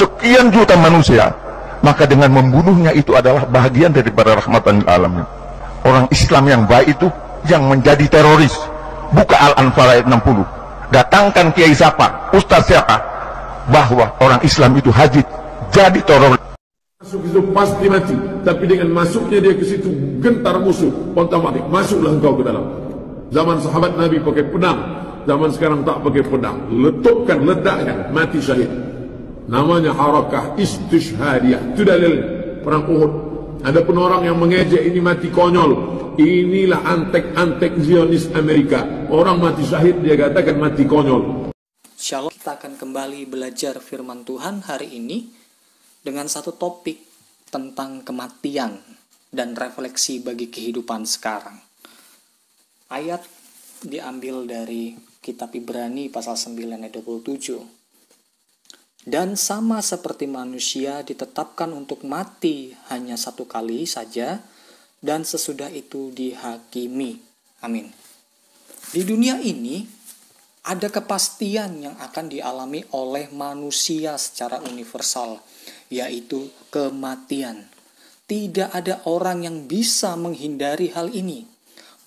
sekian juta manusia maka dengan membunuhnya itu adalah bagian daripada rahmatan alamnya orang Islam yang baik itu yang menjadi teroris buka Al-Anfal ayat 60 datangkan Kiai siapa, Ustaz siapa bahwa orang Islam itu hajid jadi teroris masuk itu pasti mati tapi dengan masuknya dia ke situ gentar musuh otomatis masuklah engkau ke dalam zaman sahabat Nabi pakai pedang zaman sekarang tak pakai pedang letupkan ledakan, mati syahid namanya harakah istishhadiyah itu dalil perang Uhud ada pun orang yang mengejek ini mati konyol inilah antek-antek Zionis Amerika orang mati syahid dia katakan mati konyol Shalom kita akan kembali belajar firman Tuhan hari ini dengan satu topik tentang kematian dan refleksi bagi kehidupan sekarang. Ayat diambil dari kitab Ibrani pasal 9 ayat 27 dan sama seperti manusia ditetapkan untuk mati hanya satu kali saja dan sesudah itu dihakimi. Amin. Di dunia ini ada kepastian yang akan dialami oleh manusia secara universal, yaitu kematian. Tidak ada orang yang bisa menghindari hal ini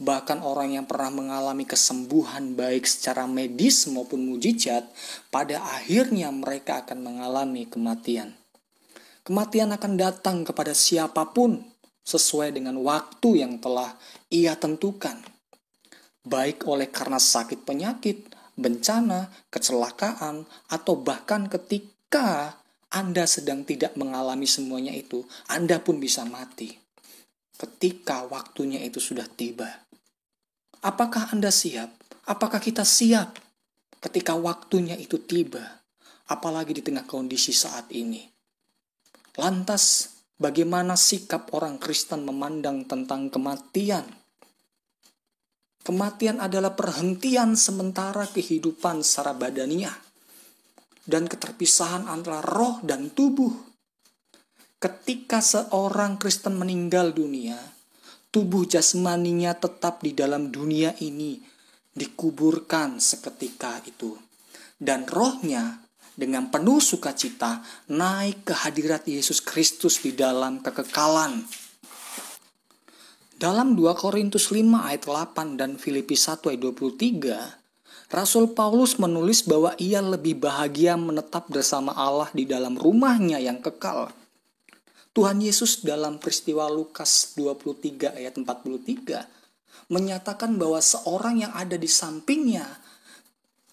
bahkan orang yang pernah mengalami kesembuhan baik secara medis maupun mujizat, pada akhirnya mereka akan mengalami kematian. Kematian akan datang kepada siapapun sesuai dengan waktu yang telah ia tentukan. Baik oleh karena sakit penyakit, bencana, kecelakaan, atau bahkan ketika Anda sedang tidak mengalami semuanya itu, Anda pun bisa mati ketika waktunya itu sudah tiba. Apakah Anda siap? Apakah kita siap ketika waktunya itu tiba? Apalagi di tengah kondisi saat ini. Lantas, bagaimana sikap orang Kristen memandang tentang kematian? Kematian adalah perhentian sementara kehidupan secara badania dan keterpisahan antara roh dan tubuh. Ketika seorang Kristen meninggal dunia, tubuh jasmaninya tetap di dalam dunia ini, dikuburkan seketika itu. Dan rohnya dengan penuh sukacita naik ke hadirat Yesus Kristus di dalam kekekalan. Dalam 2 Korintus 5 ayat 8 dan Filipi 1 ayat 23, Rasul Paulus menulis bahwa ia lebih bahagia menetap bersama Allah di dalam rumahnya yang kekal Tuhan Yesus dalam peristiwa Lukas 23 ayat 43 menyatakan bahwa seorang yang ada di sampingnya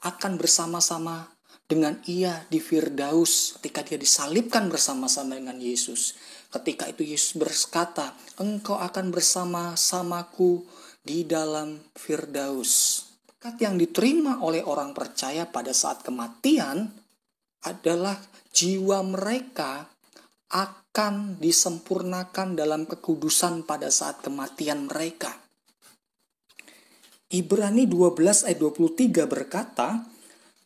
akan bersama-sama dengan ia di Firdaus ketika dia disalibkan bersama-sama dengan Yesus. Ketika itu Yesus berkata, "Engkau akan bersama-samaku di dalam Firdaus." Kat yang diterima oleh orang percaya pada saat kematian adalah jiwa mereka akan akan disempurnakan dalam kekudusan pada saat kematian mereka. Ibrani 12 ayat 23 berkata,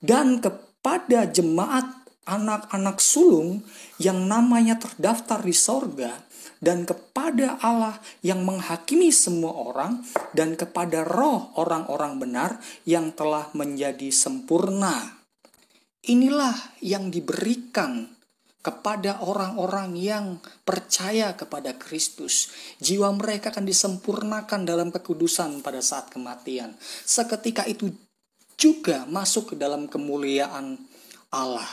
"Dan kepada jemaat anak-anak sulung yang namanya terdaftar di sorga, dan kepada Allah yang menghakimi semua orang, dan kepada roh orang-orang benar yang telah menjadi sempurna. Inilah yang diberikan kepada orang-orang yang percaya kepada Kristus. Jiwa mereka akan disempurnakan dalam kekudusan pada saat kematian. Seketika itu juga masuk ke dalam kemuliaan Allah.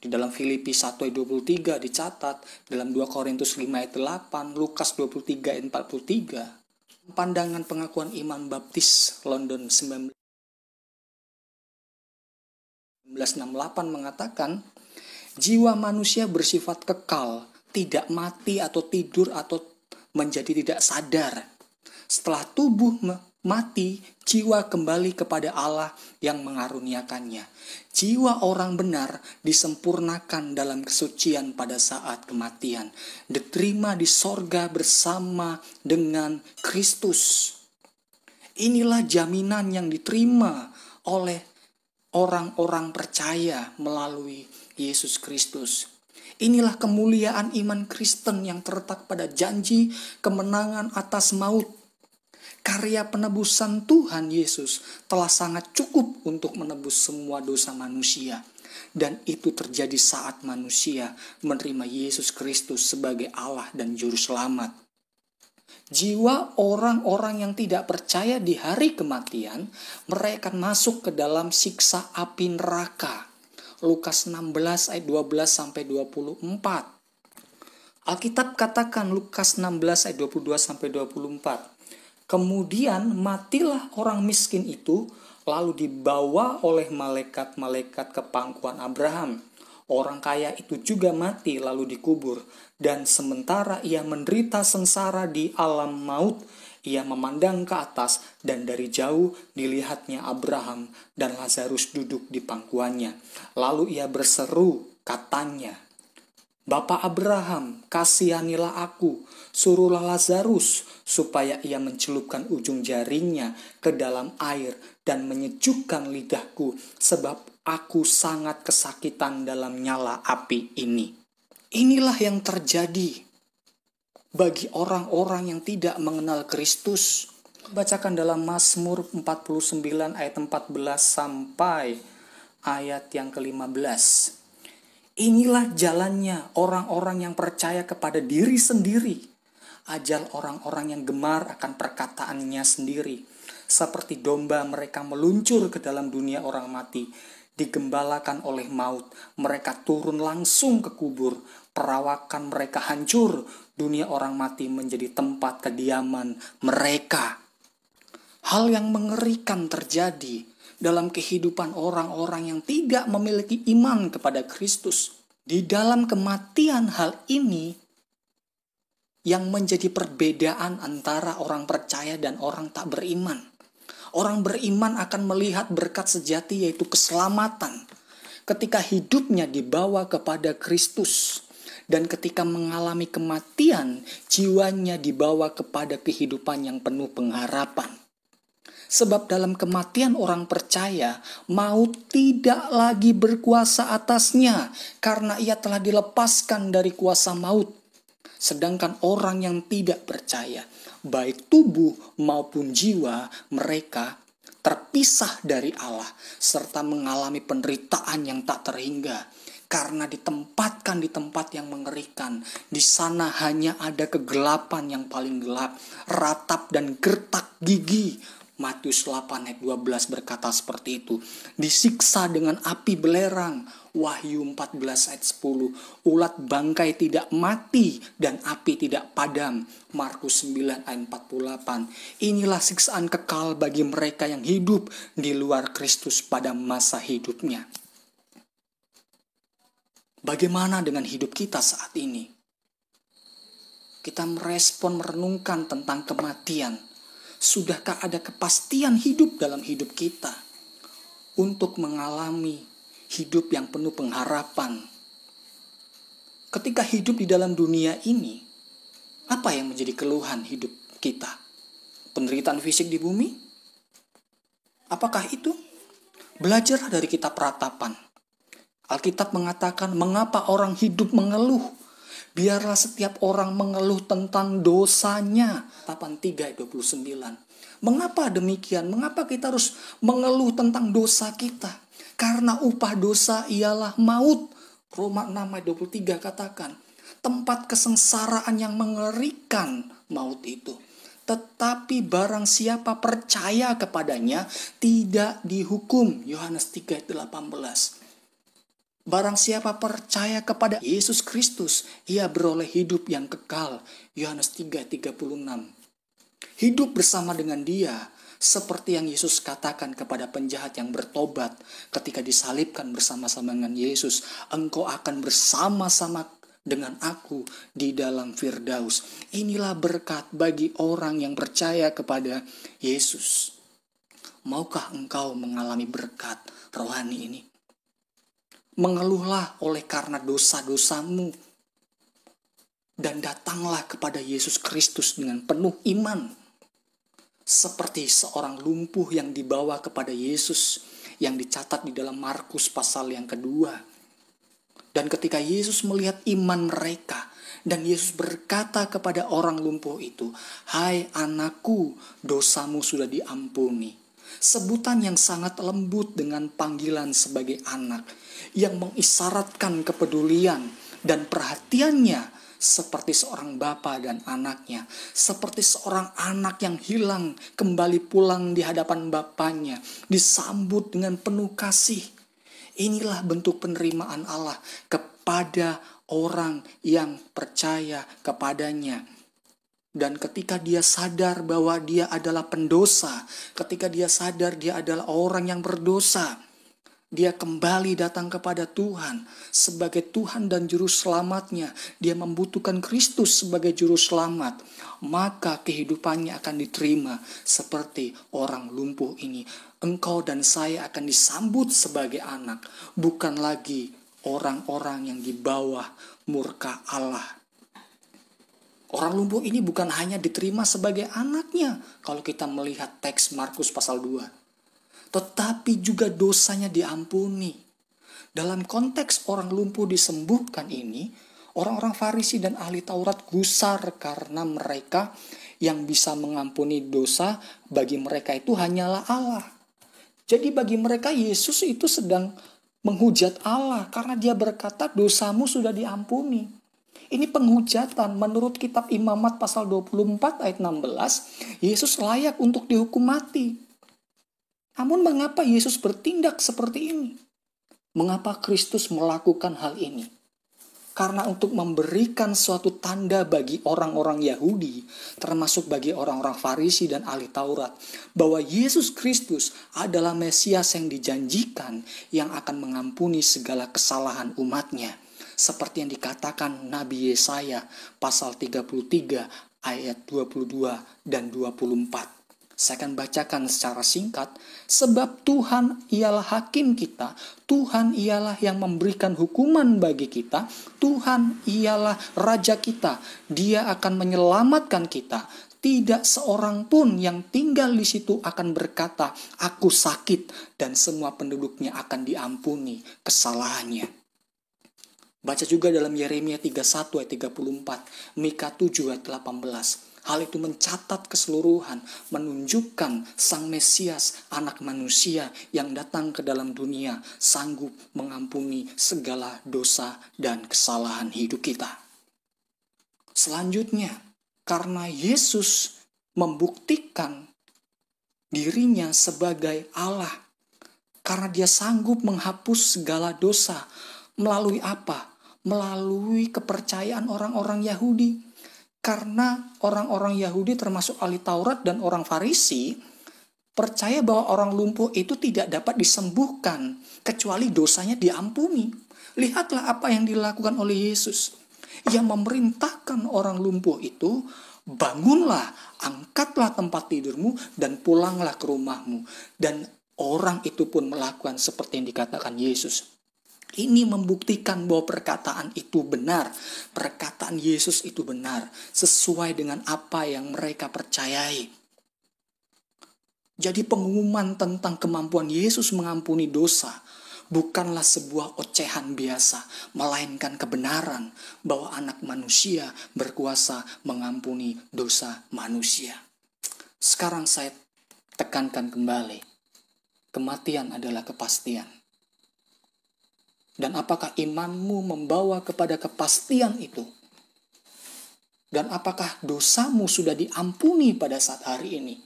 Di dalam Filipi 1 ayat 23 dicatat, dalam 2 Korintus 5 ayat 8, Lukas 23 ayat 43. Pandangan pengakuan iman Baptis London 1968 mengatakan, Jiwa manusia bersifat kekal, tidak mati atau tidur atau menjadi tidak sadar. Setelah tubuh mati, jiwa kembali kepada Allah yang mengaruniakannya. Jiwa orang benar disempurnakan dalam kesucian pada saat kematian, diterima di sorga bersama dengan Kristus. Inilah jaminan yang diterima oleh orang-orang percaya melalui Yesus Kristus. Inilah kemuliaan iman Kristen yang terletak pada janji kemenangan atas maut. Karya penebusan Tuhan Yesus telah sangat cukup untuk menebus semua dosa manusia, dan itu terjadi saat manusia menerima Yesus Kristus sebagai Allah dan Juru Selamat. Jiwa orang-orang yang tidak percaya di hari kematian, mereka akan masuk ke dalam siksa api neraka. Lukas 16 ayat 12 sampai 24. Alkitab katakan Lukas 16 ayat 22 sampai 24. Kemudian matilah orang miskin itu lalu dibawa oleh malaikat-malaikat ke pangkuan Abraham. Orang kaya itu juga mati lalu dikubur, dan sementara ia menderita sengsara di alam maut, ia memandang ke atas, dan dari jauh dilihatnya Abraham dan Lazarus duduk di pangkuannya. Lalu ia berseru, katanya, Bapak Abraham, kasihanilah aku, suruhlah Lazarus supaya ia mencelupkan ujung jarinya ke dalam air dan menyejukkan lidahku sebab aku sangat kesakitan dalam nyala api ini. Inilah yang terjadi bagi orang-orang yang tidak mengenal Kristus. Bacakan dalam Mazmur 49 ayat 14 sampai ayat yang ke-15. Inilah jalannya orang-orang yang percaya kepada diri sendiri. Ajal orang-orang yang gemar akan perkataannya sendiri. Seperti domba mereka meluncur ke dalam dunia orang mati. Digembalakan oleh maut. Mereka turun langsung ke kubur. Perawakan mereka hancur. Dunia orang mati menjadi tempat kediaman mereka. Hal yang mengerikan terjadi dalam kehidupan orang-orang yang tidak memiliki iman kepada Kristus. Di dalam kematian hal ini yang menjadi perbedaan antara orang percaya dan orang tak beriman. Orang beriman akan melihat berkat sejati yaitu keselamatan ketika hidupnya dibawa kepada Kristus dan ketika mengalami kematian jiwanya dibawa kepada kehidupan yang penuh pengharapan. Sebab dalam kematian orang percaya, maut tidak lagi berkuasa atasnya karena ia telah dilepaskan dari kuasa maut. Sedangkan orang yang tidak percaya, baik tubuh maupun jiwa, mereka terpisah dari Allah serta mengalami penderitaan yang tak terhingga karena ditempatkan di tempat yang mengerikan. Di sana hanya ada kegelapan yang paling gelap, ratap dan gertak gigi Matius 8 ayat 12 berkata seperti itu. Disiksa dengan api belerang. Wahyu 14 ayat 10. Ulat bangkai tidak mati dan api tidak padam. Markus 9 ayat 48. Inilah siksaan kekal bagi mereka yang hidup di luar Kristus pada masa hidupnya. Bagaimana dengan hidup kita saat ini? Kita merespon merenungkan tentang kematian sudahkah ada kepastian hidup dalam hidup kita untuk mengalami hidup yang penuh pengharapan? Ketika hidup di dalam dunia ini, apa yang menjadi keluhan hidup kita? Penderitaan fisik di bumi? Apakah itu? Belajar dari kitab ratapan. Alkitab mengatakan mengapa orang hidup mengeluh Biarlah setiap orang mengeluh tentang dosanya. Tapan 3 ayat 29. Mengapa demikian? Mengapa kita harus mengeluh tentang dosa kita? Karena upah dosa ialah maut. Roma 6 ayat 23 katakan, tempat kesengsaraan yang mengerikan maut itu. Tetapi barang siapa percaya kepadanya tidak dihukum. Yohanes 3 ayat 18. Barang siapa percaya kepada Yesus Kristus, ia beroleh hidup yang kekal. Yohanes 3:36. Hidup bersama dengan Dia seperti yang Yesus katakan kepada penjahat yang bertobat ketika disalibkan bersama-sama dengan Yesus, engkau akan bersama-sama dengan aku di dalam Firdaus. Inilah berkat bagi orang yang percaya kepada Yesus. Maukah engkau mengalami berkat rohani ini? Mengeluhlah oleh karena dosa-dosamu. Dan datanglah kepada Yesus Kristus dengan penuh iman. Seperti seorang lumpuh yang dibawa kepada Yesus yang dicatat di dalam Markus pasal yang kedua. Dan ketika Yesus melihat iman mereka, dan Yesus berkata kepada orang lumpuh itu, "Hai anakku, dosamu sudah diampuni." Sebutan yang sangat lembut dengan panggilan sebagai anak yang mengisyaratkan kepedulian dan perhatiannya seperti seorang bapa dan anaknya, seperti seorang anak yang hilang kembali pulang di hadapan bapaknya, disambut dengan penuh kasih. Inilah bentuk penerimaan Allah kepada orang yang percaya kepadanya dan ketika dia sadar bahwa dia adalah pendosa, ketika dia sadar dia adalah orang yang berdosa, dia kembali datang kepada Tuhan sebagai Tuhan dan Juru Selamatnya. Dia membutuhkan Kristus sebagai Juru Selamat. Maka kehidupannya akan diterima seperti orang lumpuh ini. Engkau dan saya akan disambut sebagai anak. Bukan lagi orang-orang yang di bawah murka Allah Orang lumpuh ini bukan hanya diterima sebagai anaknya kalau kita melihat teks Markus pasal 2. Tetapi juga dosanya diampuni. Dalam konteks orang lumpuh disembuhkan ini, orang-orang Farisi dan ahli Taurat gusar karena mereka yang bisa mengampuni dosa bagi mereka itu hanyalah Allah. Jadi bagi mereka Yesus itu sedang menghujat Allah karena dia berkata dosamu sudah diampuni. Ini penghujatan menurut kitab Imamat pasal 24 ayat 16, Yesus layak untuk dihukum mati. Namun mengapa Yesus bertindak seperti ini? Mengapa Kristus melakukan hal ini? Karena untuk memberikan suatu tanda bagi orang-orang Yahudi, termasuk bagi orang-orang Farisi dan ahli Taurat, bahwa Yesus Kristus adalah Mesias yang dijanjikan yang akan mengampuni segala kesalahan umatnya seperti yang dikatakan Nabi Yesaya pasal 33 ayat 22 dan 24. Saya akan bacakan secara singkat, sebab Tuhan ialah hakim kita, Tuhan ialah yang memberikan hukuman bagi kita, Tuhan ialah raja kita, Dia akan menyelamatkan kita. Tidak seorang pun yang tinggal di situ akan berkata, "Aku sakit," dan semua penduduknya akan diampuni kesalahannya. Baca juga dalam Yeremia 31 ayat 34, Mika 7 ayat 18. Hal itu mencatat keseluruhan, menunjukkan Sang Mesias, anak manusia yang datang ke dalam dunia, sanggup mengampuni segala dosa dan kesalahan hidup kita. Selanjutnya, karena Yesus membuktikan dirinya sebagai Allah, karena dia sanggup menghapus segala dosa melalui apa? melalui kepercayaan orang-orang Yahudi. Karena orang-orang Yahudi termasuk ahli Taurat dan orang Farisi percaya bahwa orang lumpuh itu tidak dapat disembuhkan kecuali dosanya diampuni. Lihatlah apa yang dilakukan oleh Yesus Ia memerintahkan orang lumpuh itu bangunlah, angkatlah tempat tidurmu dan pulanglah ke rumahmu. Dan orang itu pun melakukan seperti yang dikatakan Yesus. Ini membuktikan bahwa perkataan itu benar. Perkataan Yesus itu benar, sesuai dengan apa yang mereka percayai. Jadi, pengumuman tentang kemampuan Yesus mengampuni dosa bukanlah sebuah ocehan biasa, melainkan kebenaran bahwa Anak Manusia berkuasa mengampuni dosa manusia. Sekarang, saya tekankan kembali: kematian adalah kepastian dan apakah imanmu membawa kepada kepastian itu? Dan apakah dosamu sudah diampuni pada saat hari ini?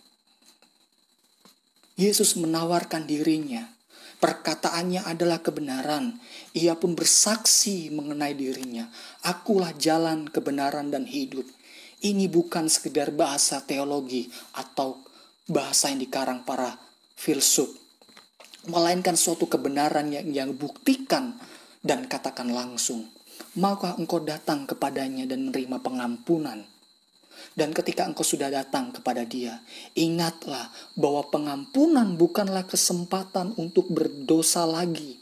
Yesus menawarkan dirinya. Perkataannya adalah kebenaran. Ia pun bersaksi mengenai dirinya. Akulah jalan kebenaran dan hidup. Ini bukan sekedar bahasa teologi atau bahasa yang dikarang para filsuf melainkan suatu kebenaran yang yang buktikan dan katakan langsung. Maka engkau datang kepadanya dan menerima pengampunan. Dan ketika engkau sudah datang kepada dia, ingatlah bahwa pengampunan bukanlah kesempatan untuk berdosa lagi,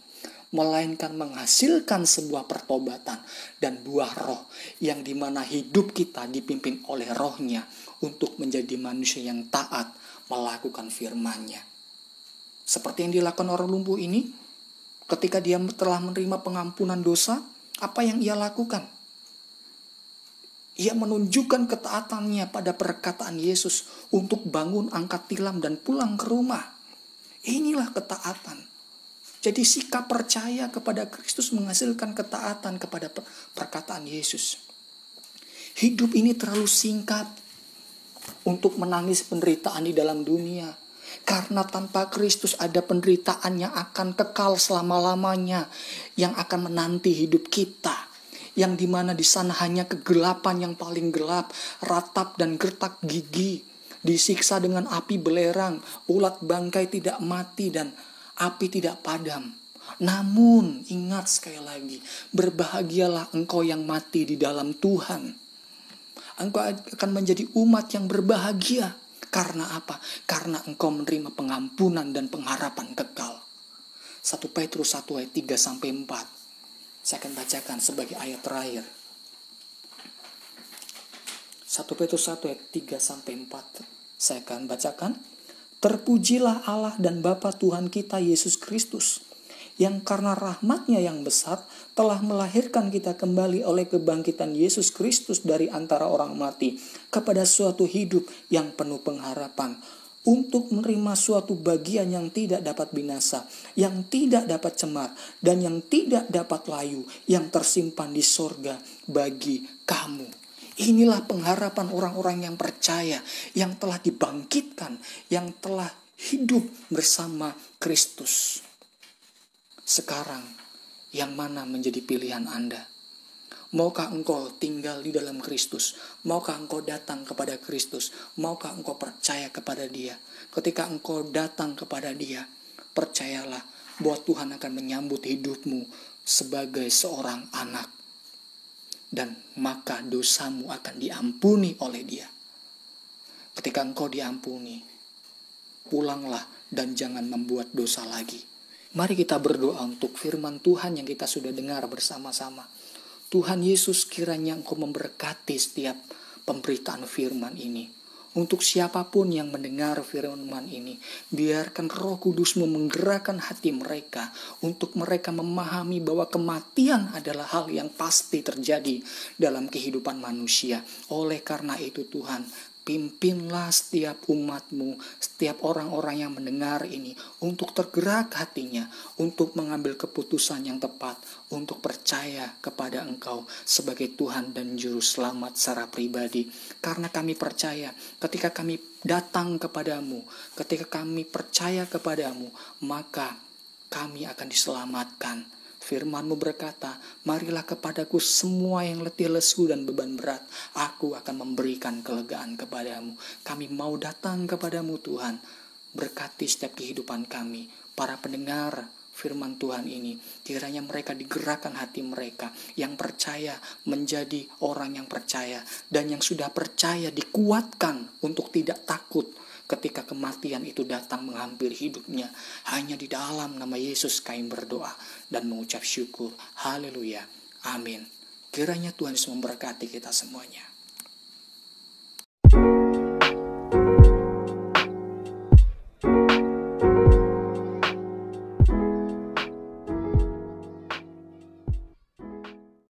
melainkan menghasilkan sebuah pertobatan dan buah roh yang dimana hidup kita dipimpin oleh rohnya untuk menjadi manusia yang taat melakukan firmannya. Seperti yang dilakukan orang lumpuh ini, ketika dia telah menerima pengampunan dosa, apa yang ia lakukan? Ia menunjukkan ketaatannya pada perkataan Yesus untuk bangun, angkat tilam, dan pulang ke rumah. Inilah ketaatan. Jadi sikap percaya kepada Kristus menghasilkan ketaatan kepada perkataan Yesus. Hidup ini terlalu singkat untuk menangis penderitaan di dalam dunia karena tanpa Kristus ada penderitaan yang akan kekal selama-lamanya yang akan menanti hidup kita. Yang dimana di sana hanya kegelapan yang paling gelap, ratap dan gertak gigi, disiksa dengan api belerang, ulat bangkai tidak mati dan api tidak padam. Namun, ingat sekali lagi, berbahagialah engkau yang mati di dalam Tuhan. Engkau akan menjadi umat yang berbahagia karena apa? Karena engkau menerima pengampunan dan pengharapan kekal. 1 Petrus 1 ayat 3 sampai 4. Saya akan bacakan sebagai ayat terakhir. 1 Petrus 1 ayat 3 sampai 4. Saya akan bacakan. Terpujilah Allah dan Bapa Tuhan kita Yesus Kristus yang karena rahmatnya yang besar telah melahirkan kita kembali oleh kebangkitan Yesus Kristus dari antara orang mati kepada suatu hidup yang penuh pengharapan untuk menerima suatu bagian yang tidak dapat binasa, yang tidak dapat cemar, dan yang tidak dapat layu, yang tersimpan di sorga bagi kamu. Inilah pengharapan orang-orang yang percaya, yang telah dibangkitkan, yang telah hidup bersama Kristus sekarang yang mana menjadi pilihan Anda? Maukah engkau tinggal di dalam Kristus? Maukah engkau datang kepada Kristus? Maukah engkau percaya kepada Dia? Ketika engkau datang kepada Dia, percayalah bahwa Tuhan akan menyambut hidupmu sebagai seorang anak. Dan maka dosamu akan diampuni oleh Dia. Ketika engkau diampuni, pulanglah dan jangan membuat dosa lagi Mari kita berdoa untuk firman Tuhan yang kita sudah dengar bersama-sama. Tuhan Yesus kiranya Engkau memberkati setiap pemberitaan firman ini. Untuk siapapun yang mendengar firman ini, biarkan roh kudusmu menggerakkan hati mereka untuk mereka memahami bahwa kematian adalah hal yang pasti terjadi dalam kehidupan manusia. Oleh karena itu Tuhan, Pimpinlah setiap umatmu, setiap orang-orang yang mendengar ini untuk tergerak hatinya, untuk mengambil keputusan yang tepat, untuk percaya kepada Engkau sebagai Tuhan dan Juru Selamat secara pribadi. Karena kami percaya ketika kami datang kepadamu, ketika kami percaya kepadamu, maka kami akan diselamatkan Firmanmu berkata, marilah kepadaku semua yang letih lesu dan beban berat. Aku akan memberikan kelegaan kepadamu. Kami mau datang kepadamu Tuhan. Berkati setiap kehidupan kami. Para pendengar, firman Tuhan ini. Kiranya mereka digerakkan hati mereka yang percaya menjadi orang yang percaya dan yang sudah percaya dikuatkan untuk tidak takut ketika kematian itu datang menghampiri hidupnya. Hanya di dalam nama Yesus Kain berdoa dan mengucap syukur. Haleluya. Amin. Kiranya Tuhan Yesus memberkati kita semuanya.